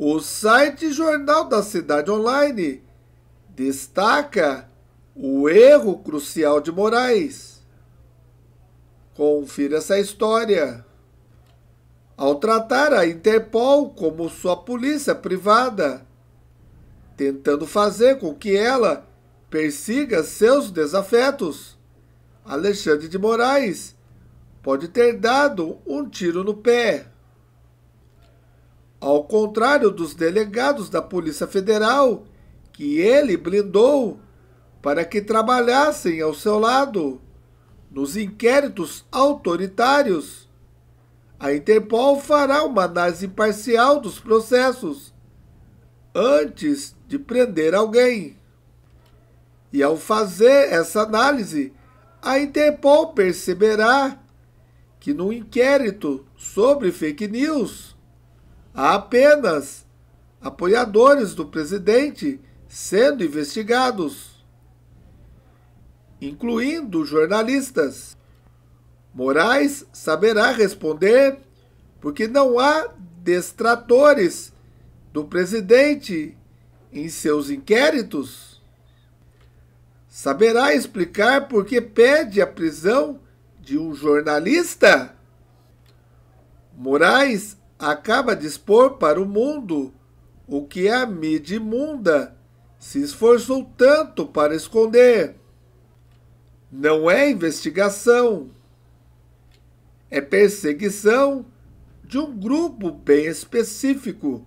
O site Jornal da Cidade Online destaca o erro crucial de Moraes. Confira essa história. Ao tratar a Interpol como sua polícia privada, tentando fazer com que ela persiga seus desafetos, Alexandre de Moraes pode ter dado um tiro no pé. Ao contrário dos delegados da Polícia Federal, que ele blindou para que trabalhassem ao seu lado nos inquéritos autoritários, a Interpol fará uma análise parcial dos processos antes de prender alguém. E ao fazer essa análise, a Interpol perceberá que no inquérito sobre fake news Há apenas apoiadores do presidente sendo investigados, incluindo jornalistas. Moraes saberá responder porque não há destratores do presidente em seus inquéritos? Saberá explicar por que pede a prisão de um jornalista? Moraes acaba de expor para o mundo o que a mídia imunda se esforçou tanto para esconder. Não é investigação, é perseguição de um grupo bem específico